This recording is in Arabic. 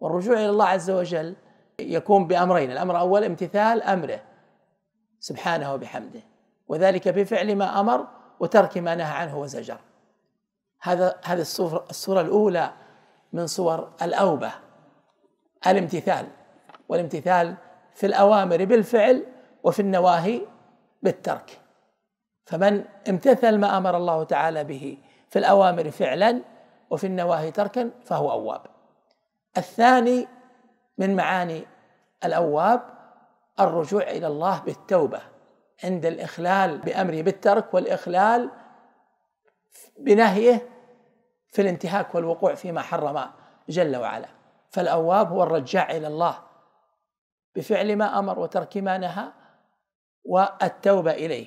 والرجوع إلى الله عز وجل يكون بأمرين الأمر الأول امتثال أمره سبحانه وبحمده وذلك بفعل ما أمر وترك ما نهى عنه وزجر هذا هذه الصورة, الصورة الأولى من صور الأوبة الامتثال والامتثال في الأوامر بالفعل وفي النواهي بالترك فمن امتثل ما أمر الله تعالى به في الأوامر فعلا وفي النواهي تركا فهو أواب الثاني من معاني الاواب الرجوع الى الله بالتوبه عند الاخلال بامره بالترك والاخلال بنهيه في الانتهاك والوقوع فيما حرم جل وعلا فالاواب هو الرجاع الى الله بفعل ما امر وترك ما نهى والتوبه اليه